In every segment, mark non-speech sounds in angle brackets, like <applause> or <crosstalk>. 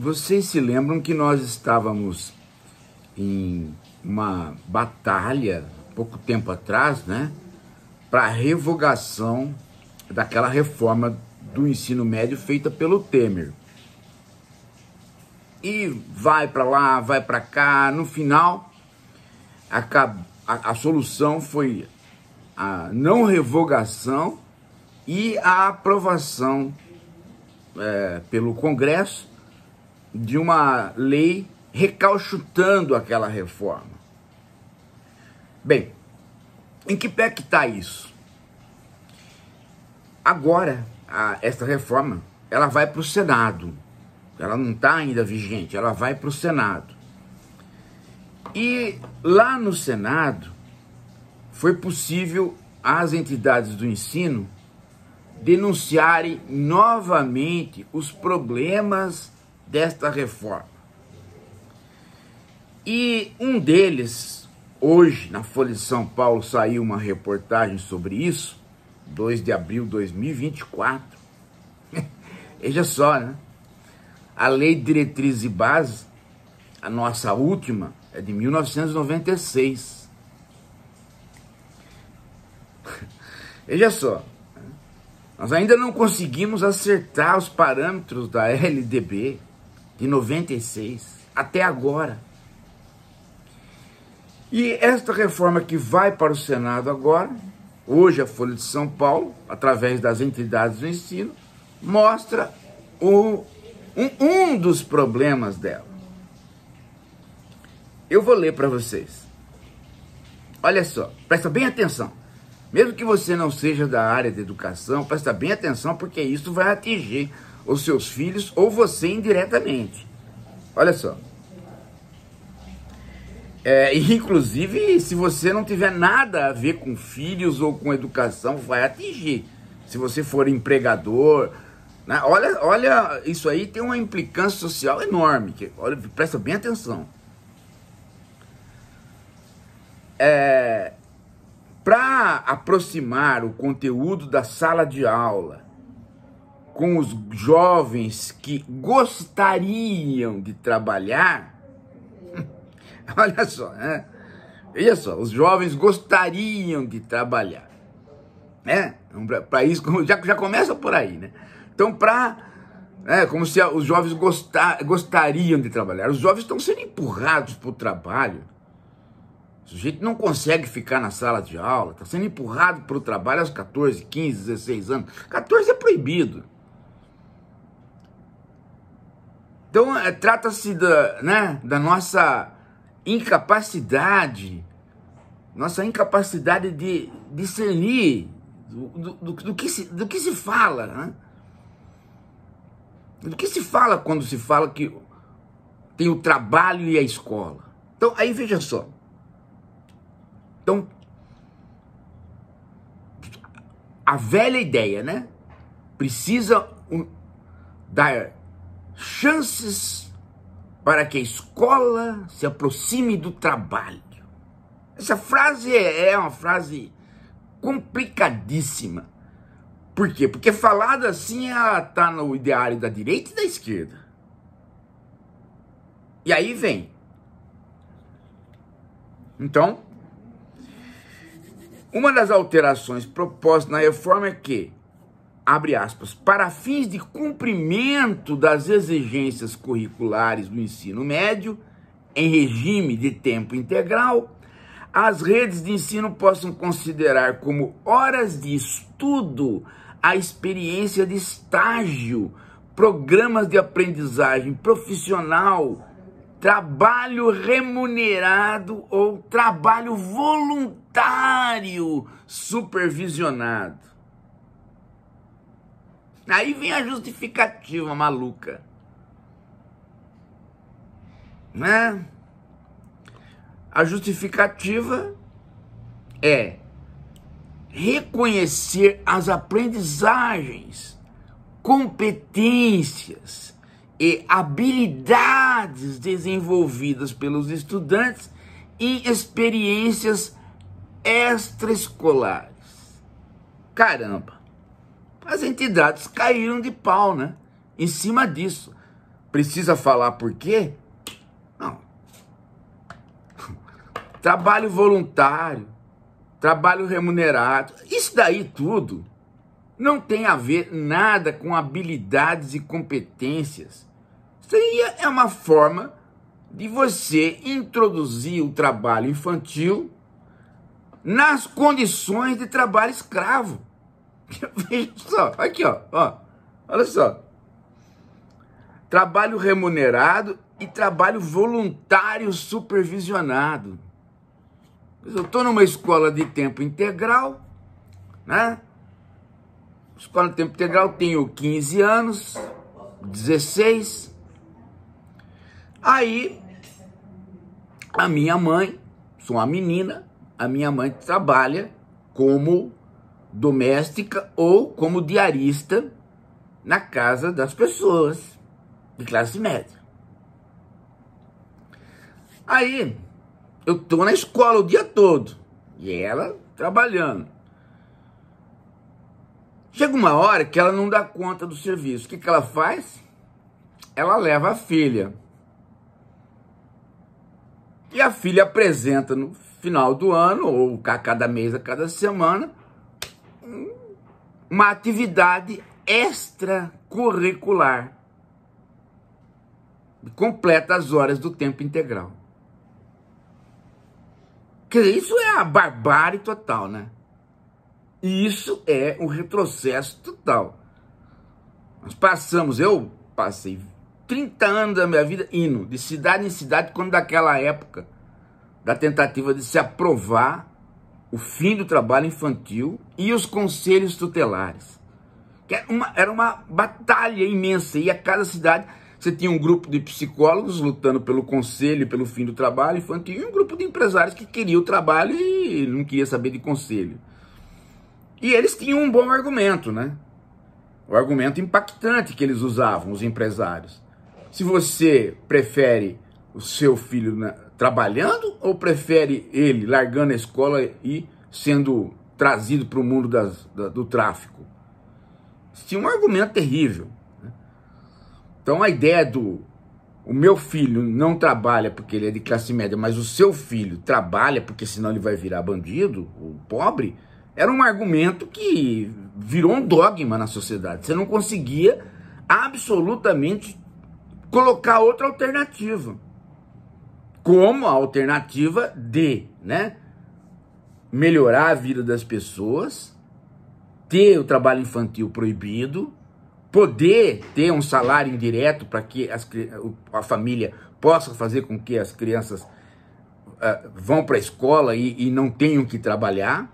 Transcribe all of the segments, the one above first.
Vocês se lembram que nós estávamos em uma batalha pouco tempo atrás, né, para a revogação daquela reforma do ensino médio feita pelo Temer. E vai para lá, vai para cá, no final a, a, a solução foi a não revogação e a aprovação é, pelo Congresso de uma lei recalchutando aquela reforma. Bem, em que pé que está isso? Agora, a, esta reforma, ela vai para o Senado. Ela não está ainda vigente, ela vai para o Senado. E lá no Senado, foi possível as entidades do ensino denunciarem novamente os problemas desta reforma. E um deles, hoje na Folha de São Paulo saiu uma reportagem sobre isso, 2 de abril de 2024. <laughs> Veja só, né? A Lei de Diretriz e Base, a nossa última, é de 1996. <laughs> Veja só, né? nós ainda não conseguimos acertar os parâmetros da LDB de 96 até agora. E esta reforma que vai para o Senado agora, hoje a Folha de São Paulo, através das entidades do ensino, mostra o, um, um dos problemas dela. Eu vou ler para vocês. Olha só, presta bem atenção. Mesmo que você não seja da área de educação, presta bem atenção, porque isso vai atingir os seus filhos ou você indiretamente. Olha só. É, inclusive, se você não tiver nada a ver com filhos ou com educação, vai atingir. Se você for empregador. Né? Olha, olha, isso aí tem uma implicância social enorme. Que, olha, presta bem atenção. É, Para aproximar o conteúdo da sala de aula com os jovens que gostariam de trabalhar, <laughs> olha só, né? Veja só, os jovens gostariam de trabalhar, né? Então, para isso, já, já começa por aí, né? Então, para. É, né, como se os jovens gostar, gostariam de trabalhar. Os jovens estão sendo empurrados para o trabalho. O sujeito não consegue ficar na sala de aula, está sendo empurrado para o trabalho aos 14, 15, 16 anos. 14 é proibido. Então, é, trata-se da, né, da nossa incapacidade, nossa incapacidade de discernir do, do, do, que, se, do que se fala. Né? Do que se fala quando se fala que tem o trabalho e a escola. Então, aí veja só. Então, a velha ideia, né? Precisa um, chances para que a escola se aproxime do trabalho. Essa frase é, é uma frase complicadíssima. Por quê? Porque falada assim, ela está no ideário da direita e da esquerda. E aí vem. Então, uma das alterações propostas na reforma é que abre aspas, para fins de cumprimento das exigências curriculares do ensino médio, em regime de tempo integral, as redes de ensino possam considerar como horas de estudo a experiência de estágio, programas de aprendizagem profissional, trabalho remunerado ou trabalho voluntário supervisionado. Aí vem a justificativa maluca. Né? A justificativa é reconhecer as aprendizagens, competências e habilidades desenvolvidas pelos estudantes em experiências extraescolares. Caramba! As entidades caíram de pau, né? Em cima disso. Precisa falar por quê? Não. <laughs> Trabalho voluntário, trabalho remunerado, isso daí tudo não tem a ver nada com habilidades e competências. Isso aí é uma forma de você introduzir o trabalho infantil nas condições de trabalho escravo. <laughs> Veja só, aqui ó, ó, olha só. Trabalho remunerado e trabalho voluntário supervisionado. Eu estou numa escola de tempo integral, né? Escola de tempo integral, tenho 15 anos, 16. Aí, a minha mãe, sou uma menina, a minha mãe trabalha como doméstica ou como diarista na casa das pessoas de classe média. Aí eu estou na escola o dia todo e ela trabalhando. Chega uma hora que ela não dá conta do serviço. O que, que ela faz? Ela leva a filha. E a filha apresenta no final do ano, ou a cada mês, a cada semana, uma atividade extracurricular. Completa as horas do tempo integral. Que isso é a barbárie total, né? Isso é um retrocesso total. Nós passamos, eu passei 30 anos da minha vida indo de cidade em cidade, quando daquela época da tentativa de se aprovar o fim do trabalho infantil e os conselhos tutelares. Era uma, era uma batalha imensa, e a cada cidade você tinha um grupo de psicólogos lutando pelo conselho, pelo fim do trabalho infantil, e um grupo de empresários que queria o trabalho e não queria saber de conselho. E eles tinham um bom argumento, né? O argumento impactante que eles usavam, os empresários. Se você prefere o seu filho na, trabalhando ou prefere ele largando a escola e sendo trazido para o mundo das, da, do tráfico? Tinha um argumento terrível. Né? Então a ideia do o meu filho não trabalha porque ele é de classe média, mas o seu filho trabalha porque senão ele vai virar bandido O pobre, era um argumento que virou um dogma na sociedade. Você não conseguia absolutamente colocar outra alternativa como a alternativa de, né, melhorar a vida das pessoas, ter o trabalho infantil proibido, poder ter um salário indireto para que as, a família possa fazer com que as crianças uh, vão para a escola e, e não tenham que trabalhar.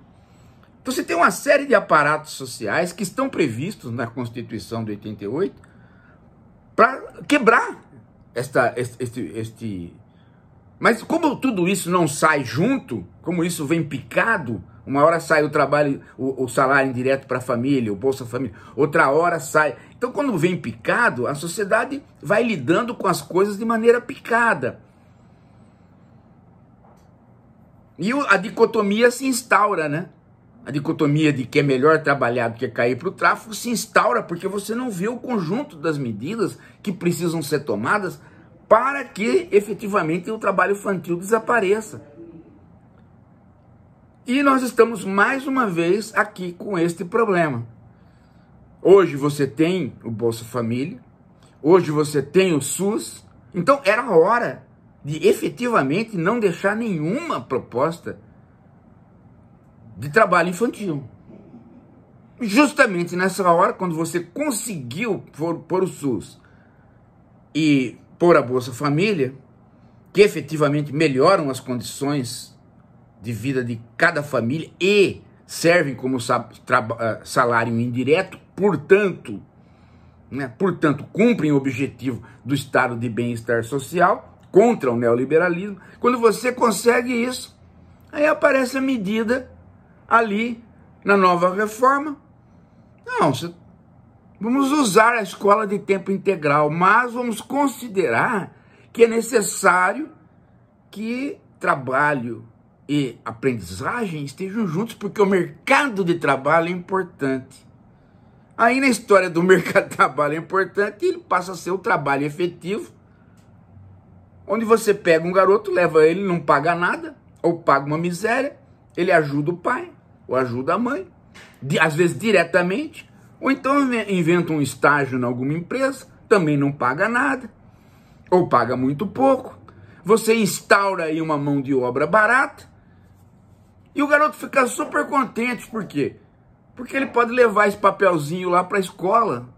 Então você tem uma série de aparatos sociais que estão previstos na Constituição de 88 para quebrar esta, este, este, este mas como tudo isso não sai junto, como isso vem picado, uma hora sai o trabalho, o, o salário indireto para a família, o Bolsa Família, outra hora sai. Então, quando vem picado, a sociedade vai lidando com as coisas de maneira picada. E a dicotomia se instaura, né? A dicotomia de que é melhor trabalhar do que cair para o tráfico se instaura porque você não vê o conjunto das medidas que precisam ser tomadas para que efetivamente o trabalho infantil desapareça. E nós estamos mais uma vez aqui com este problema. Hoje você tem o Bolsa Família, hoje você tem o SUS, então era hora de efetivamente não deixar nenhuma proposta de trabalho infantil. Justamente nessa hora, quando você conseguiu pôr o SUS e por a Bolsa Família, que efetivamente melhoram as condições de vida de cada família e servem como ah, salário indireto, portanto, né, portanto, cumprem o objetivo do estado de bem-estar social contra o neoliberalismo. Quando você consegue isso, aí aparece a medida ali na nova reforma. Não, você Vamos usar a escola de tempo integral, mas vamos considerar que é necessário que trabalho e aprendizagem estejam juntos, porque o mercado de trabalho é importante. Aí na história do <laughs> mercado de trabalho é importante, ele passa a ser o trabalho efetivo, onde você pega um garoto, leva ele, não paga nada, ou paga uma miséria, ele ajuda o pai, ou ajuda a mãe, às vezes diretamente, ou então inventa um estágio em alguma empresa, também não paga nada, ou paga muito pouco. Você instaura aí uma mão de obra barata e o garoto fica super contente, por quê? Porque ele pode levar esse papelzinho lá para a escola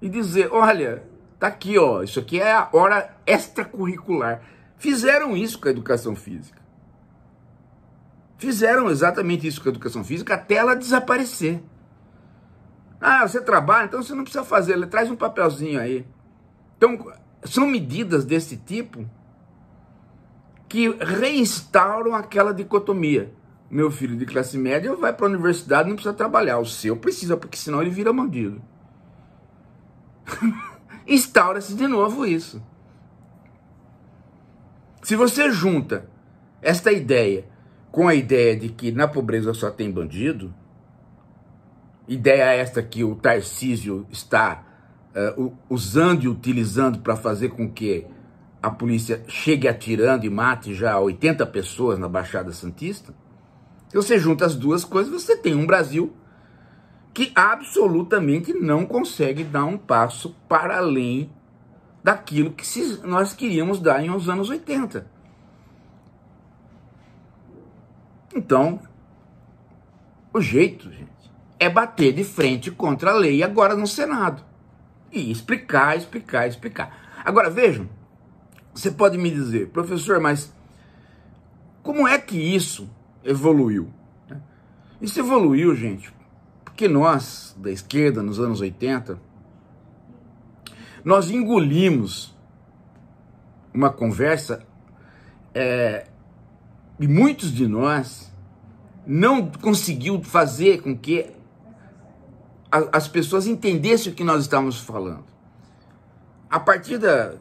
e dizer: olha, tá aqui, ó, isso aqui é a hora extracurricular. Fizeram isso com a educação física. Fizeram exatamente isso com a educação física até ela desaparecer. Ah, você trabalha, então você não precisa fazer, ele traz um papelzinho aí. Então, são medidas desse tipo que reinstauram aquela dicotomia. Meu filho de classe média vai para a universidade, não precisa trabalhar. O seu precisa, porque senão ele vira bandido. <laughs> Instaura-se de novo isso. Se você junta esta ideia com a ideia de que na pobreza só tem bandido, ideia é esta que o Tarcísio está uh, usando e utilizando para fazer com que a polícia chegue atirando e mate já 80 pessoas na Baixada Santista, se você junta as duas coisas, você tem um Brasil que absolutamente não consegue dar um passo para além daquilo que nós queríamos dar em os anos 80. Então, o jeito, gente, é bater de frente contra a lei agora no Senado. E explicar, explicar, explicar. Agora vejam, você pode me dizer, professor, mas como é que isso evoluiu? Isso evoluiu, gente, porque nós, da esquerda, nos anos 80, nós engolimos uma conversa é, e muitos de nós não conseguiu fazer com que as pessoas entendessem o que nós estamos falando. A partir da,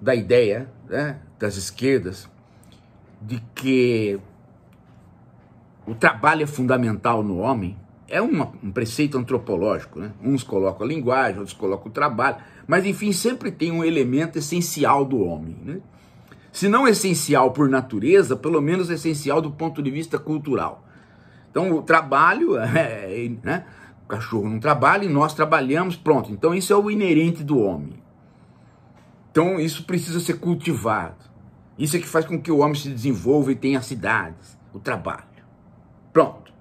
da ideia né, das esquerdas de que o trabalho é fundamental no homem, é uma, um preceito antropológico. Né? Uns colocam a linguagem, outros colocam o trabalho, mas enfim, sempre tem um elemento essencial do homem. Né? Se não essencial por natureza, pelo menos essencial do ponto de vista cultural. Então, o trabalho, <laughs> é, né? O cachorro não trabalha e nós trabalhamos, pronto. Então isso é o inerente do homem. Então isso precisa ser cultivado. Isso é que faz com que o homem se desenvolva e tenha cidades, o trabalho. Pronto.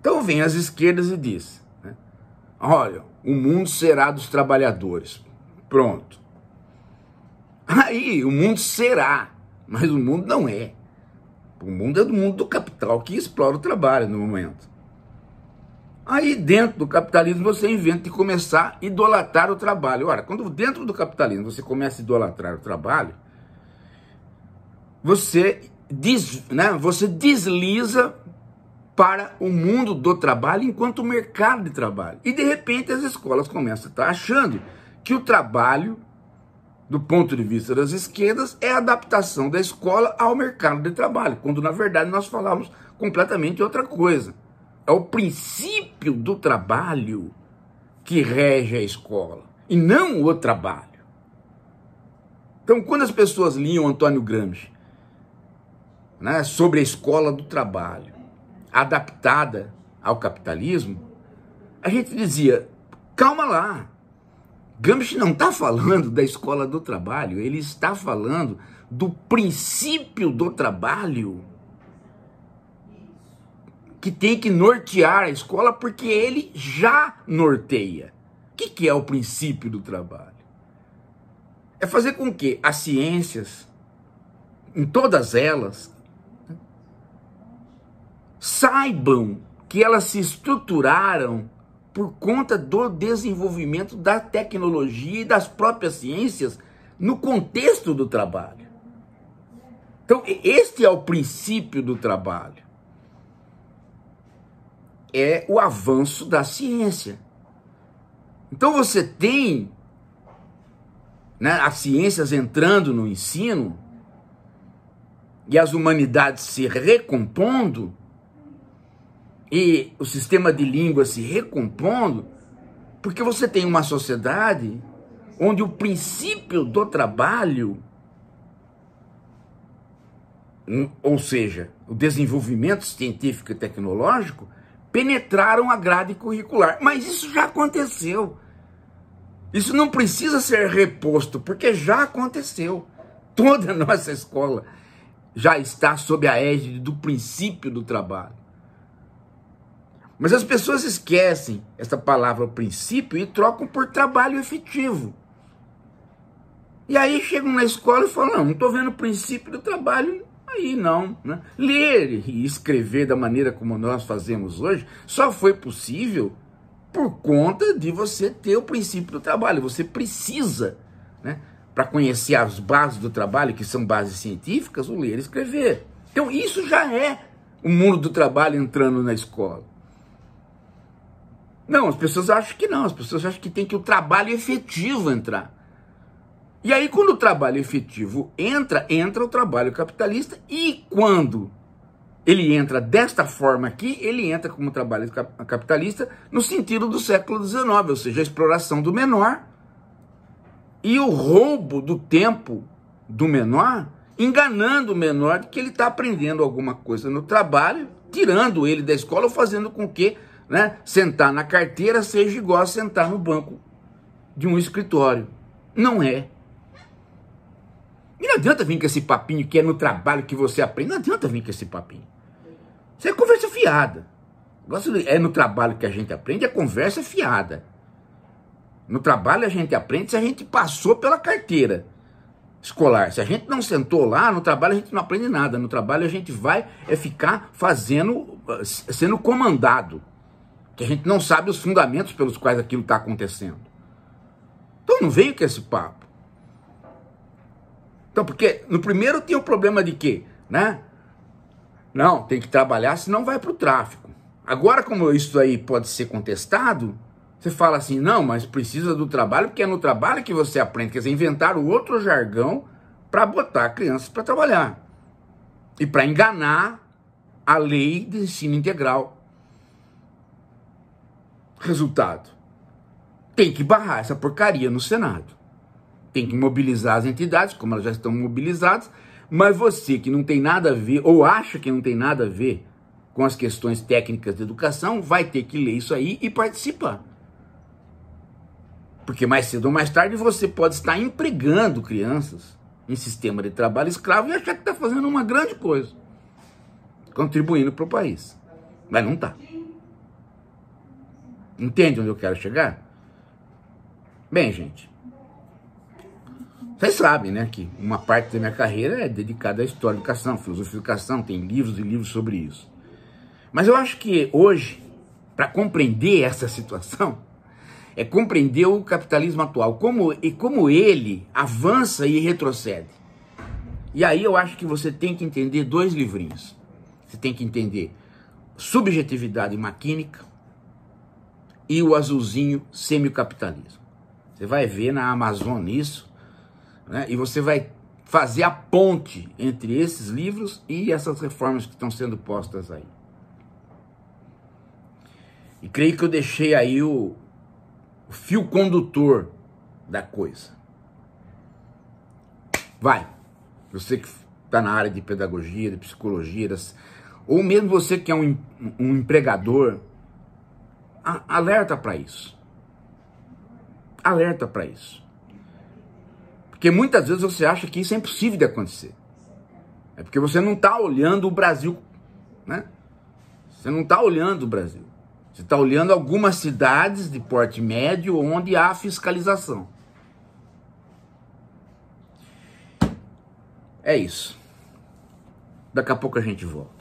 Então vem as esquerdas e diz: né? olha, o mundo será dos trabalhadores. Pronto. Aí o mundo será, mas o mundo não é. O mundo é do mundo do capital que explora o trabalho no momento. Aí dentro do capitalismo você inventa de começar a idolatrar o trabalho. Ora, quando dentro do capitalismo você começa a idolatrar o trabalho, você, des, né, você desliza para o mundo do trabalho enquanto mercado de trabalho. E de repente as escolas começam a estar achando que o trabalho, do ponto de vista das esquerdas, é a adaptação da escola ao mercado de trabalho, quando na verdade nós falamos completamente outra coisa. É o princípio do trabalho que rege a escola, e não o trabalho. Então, quando as pessoas liam Antônio Gramsci né, sobre a escola do trabalho, adaptada ao capitalismo, a gente dizia: calma lá, Gramsci não está falando da escola do trabalho, ele está falando do princípio do trabalho que tem que nortear a escola, porque ele já norteia. O que, que é o princípio do trabalho? É fazer com que as ciências, em todas elas, saibam que elas se estruturaram por conta do desenvolvimento da tecnologia e das próprias ciências no contexto do trabalho. Então, este é o princípio do trabalho é o avanço da ciência. Então você tem né, as ciências entrando no ensino e as humanidades se recompondo e o sistema de língua se recompondo, porque você tem uma sociedade onde o princípio do trabalho, ou seja, o desenvolvimento científico e tecnológico, penetraram a grade curricular. Mas isso já aconteceu. Isso não precisa ser reposto, porque já aconteceu. Toda <laughs> nossa escola já está sob a égide do princípio do trabalho. Mas as pessoas esquecem essa palavra princípio e trocam por trabalho efetivo. E aí chegam na escola e falam: não, não estou vendo o princípio do trabalho Aí não. Né? Ler e escrever da maneira como nós fazemos hoje só foi possível por conta de você ter o princípio do trabalho. Você precisa, né, para conhecer as bases do trabalho, que são bases científicas, o ler e escrever. Então isso já é o mundo do trabalho entrando na escola. Não, as pessoas acham que não, as pessoas acham que tem que o trabalho efetivo entrar. E aí, quando o trabalho efetivo entra, entra o trabalho capitalista, e quando ele entra desta forma aqui, ele entra como trabalho capitalista no sentido do século XIX, ou seja, a exploração do menor e o roubo do tempo do menor, enganando o menor de que ele está aprendendo alguma coisa no trabalho, tirando ele da escola ou fazendo com que né, sentar na carteira seja igual a sentar no banco de um escritório. Não é. E não adianta vir com esse papinho que é no trabalho que você aprende. Não adianta vir com esse papinho. Isso é conversa fiada. É no trabalho que a gente aprende, é conversa fiada. No trabalho a gente aprende se a gente passou pela carteira escolar. Se a gente não sentou lá, no trabalho a gente não aprende nada. No trabalho a gente vai é ficar fazendo, eh, sendo comandado. Que a gente não sabe os fundamentos pelos quais aquilo está acontecendo. Então não veio com esse papo. Então, porque no primeiro tinha o problema de quê? Né? Não, tem que trabalhar, senão vai para o tráfico. Agora, como isso aí pode ser contestado, você fala assim, não, mas precisa do trabalho, porque é no trabalho que você aprende. Quer dizer, inventaram outro jargão para botar crianças para trabalhar. E para enganar a lei de ensino integral. Resultado, tem que barrar essa porcaria no Senado tem que mobilizar as entidades, como elas já estão mobilizadas, mas você que não tem nada a ver, ou acha que não tem nada a ver com as questões técnicas de educação, vai ter que ler isso aí e participar. Porque mais cedo ou mais tarde você pode estar empregando crianças em sistema de trabalho escravo e achar que está fazendo uma grande coisa, contribuindo para o país. Mas não está. Entende onde eu quero chegar? Bem, gente, vocês sabem, né, que uma parte da minha carreira é dedicada à história historicação, educação tem livros e livros sobre isso. Mas eu acho que hoje, para compreender essa situação, é compreender o capitalismo atual, como e como ele avança e retrocede. E aí eu acho que você tem que entender dois livrinhos. Você tem que entender Subjetividade Maquínica e o azulzinho Semicapitalismo. Você vai ver na Amazon isso né? e você vai fazer a ponte entre esses livros e essas reformas que estão sendo postas aí. E creio que eu deixei aí o, o fio condutor da coisa. Vai, você que está na área de pedagogia, de psicologia, das, ou mesmo você que é um, um empregador, a, alerta para isso. Alerta para isso. Porque muitas vezes você acha que isso é impossível de acontecer. É porque você não está olhando o Brasil, né? Você não está olhando o Brasil. Você está olhando algumas cidades de porte médio onde há fiscalização. É isso. Daqui a pouco a gente volta.